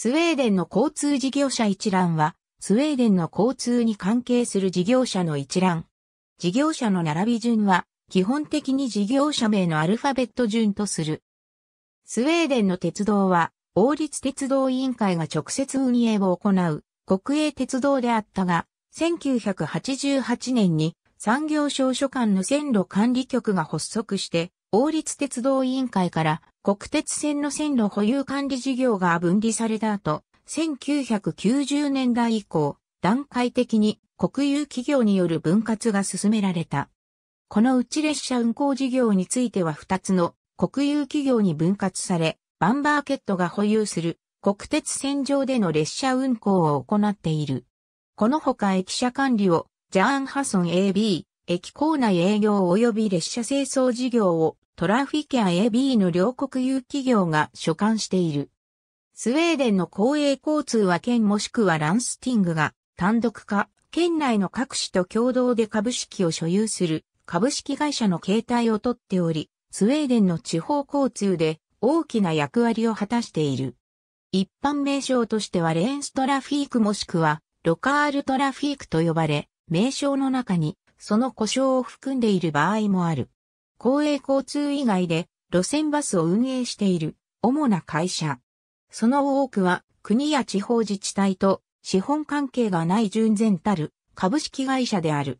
スウェーデンの交通事業者一覧は、スウェーデンの交通に関係する事業者の一覧。事業者の並び順は、基本的に事業者名のアルファベット順とする。スウェーデンの鉄道は、王立鉄道委員会が直接運営を行う国営鉄道であったが、1988年に産業省所管の線路管理局が発足して、王立鉄道委員会から国鉄線の線路保有管理事業が分離された後、1990年代以降、段階的に国有企業による分割が進められた。このうち列車運行事業については2つの国有企業に分割され、バンバーケットが保有する国鉄線上での列車運行を行っている。このほか駅舎管理をジャーンハソン AB、駅構内営業及び列車清掃事業をトラフィケア AB の両国有企業が所管している。スウェーデンの公営交通は県もしくはランスティングが単独化、県内の各市と共同で株式を所有する株式会社の形態をとっており、スウェーデンの地方交通で大きな役割を果たしている。一般名称としてはレーンストラフィークもしくはロカールトラフィークと呼ばれ、名称の中にその故障を含んでいる場合もある。公営交通以外で路線バスを運営している主な会社。その多くは国や地方自治体と資本関係がない純然たる株式会社である。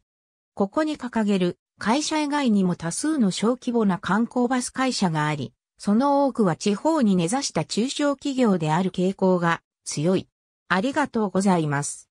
ここに掲げる会社以外にも多数の小規模な観光バス会社があり、その多くは地方に根ざした中小企業である傾向が強い。ありがとうございます。